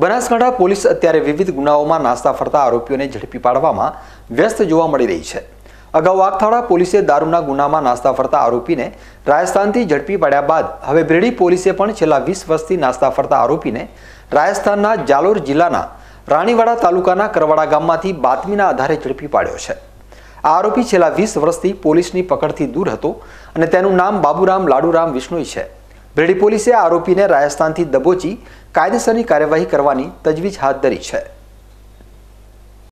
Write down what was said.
Banaskantha police અત્યારે વિવિધ ગુનાઓમાં નાસ્તા ફરતા આરોપીઓને ઝડપી પાડવામાં વ્યસ્ત જોવા મળી રહી છે અગાઉ વાગથાળા પોલીસે દારૂના ગુનામાં નાસ્તા ફરતા આરોપીને રાજસ્થાનથી ઝડપી પાડ્યા બાદ હવે બ્રેડી પોલીસે પણ છેલ્લા વીસ વર્ષથી નાસ્તા ફરતા આરોપીને રાજસ્થાનના જાલોર જિલ્લાના રાણીવાડા તાલુકાના કરવાડા ગામમાંથી બાતમીના આધારે ઝડપી પાડ્યો છે આ આરોપી છેલ્લા વીસ વર્ષથી પોલીસની પકડથી દૂર હતો અને તેનું નામ બાબુરામ લાડુરામ વિષ્ણુ છે ભેડી પોલીસે આરોપીને રાજસ્થાનથી દબોચી કાયદેસરની કાર્યવાહી કરવાની તજવીજ હાથ ધરી છે